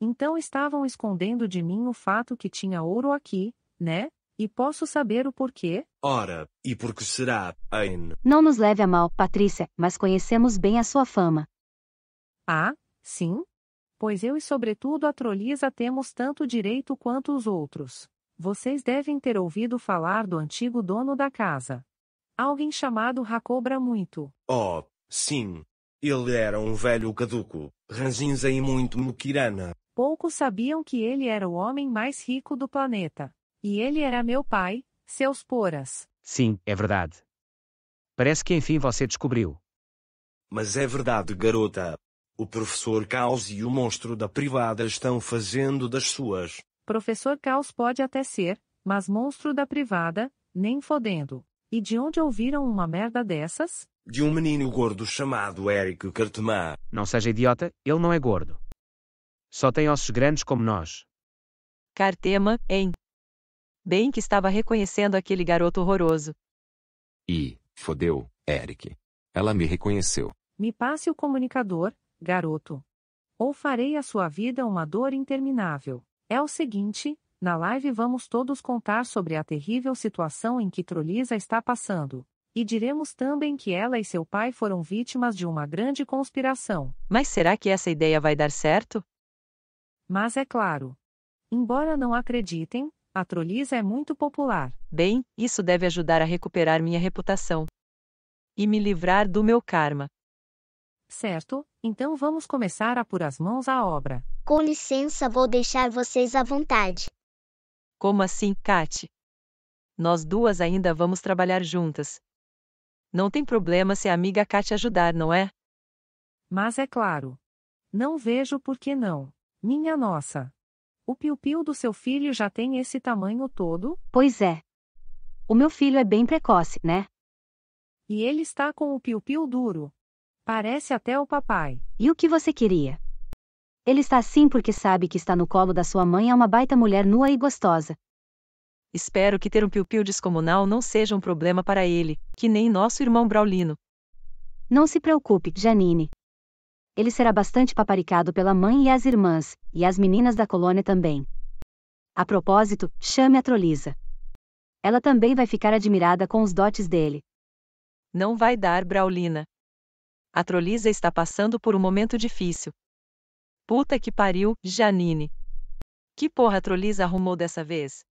Então estavam escondendo de mim o fato que tinha ouro aqui, né? E posso saber o porquê? Ora, e por que será, hein? Não nos leve a mal, Patrícia, mas conhecemos bem a sua fama. Ah, sim? Pois eu e sobretudo a Trolisa temos tanto direito quanto os outros. Vocês devem ter ouvido falar do antigo dono da casa. Alguém chamado Racobra muito. Oh, sim. Ele era um velho caduco, ranzinza e muito muquirana. Poucos sabiam que ele era o homem mais rico do planeta. E ele era meu pai, seus poras. Sim, é verdade. Parece que enfim você descobriu. Mas é verdade, garota. O professor Caos e o monstro da privada estão fazendo das suas. Professor Caos pode até ser, mas monstro da privada, nem fodendo. E de onde ouviram uma merda dessas? De um menino gordo chamado Eric Cartman. Não seja idiota, ele não é gordo. Só tem ossos grandes como nós. Cartema, hein? Bem que estava reconhecendo aquele garoto horroroso. E, fodeu, Eric. Ela me reconheceu. Me passe o comunicador, garoto. Ou farei a sua vida uma dor interminável. É o seguinte, na live vamos todos contar sobre a terrível situação em que Trolisa está passando. E diremos também que ela e seu pai foram vítimas de uma grande conspiração. Mas será que essa ideia vai dar certo? Mas é claro. Embora não acreditem, a Trolliza é muito popular. Bem, isso deve ajudar a recuperar minha reputação. E me livrar do meu karma. Certo, então vamos começar a pôr as mãos à obra. Com licença, vou deixar vocês à vontade. Como assim, Kate? Nós duas ainda vamos trabalhar juntas. Não tem problema se a amiga Kate ajudar, não é? Mas é claro. Não vejo por que não. Minha nossa! O piu-piu do seu filho já tem esse tamanho todo? Pois é. O meu filho é bem precoce, né? E ele está com o piu-piu duro. Parece até o papai. E o que você queria? Ele está assim porque sabe que está no colo da sua mãe é uma baita mulher nua e gostosa. Espero que ter um piu-piu descomunal não seja um problema para ele, que nem nosso irmão Braulino. Não se preocupe, Janine ele será bastante paparicado pela mãe e as irmãs, e as meninas da colônia também. A propósito, chame a Trolisa. Ela também vai ficar admirada com os dotes dele. Não vai dar, Braulina. A Trolisa está passando por um momento difícil. Puta que pariu, Janine. Que porra a Trolisa arrumou dessa vez?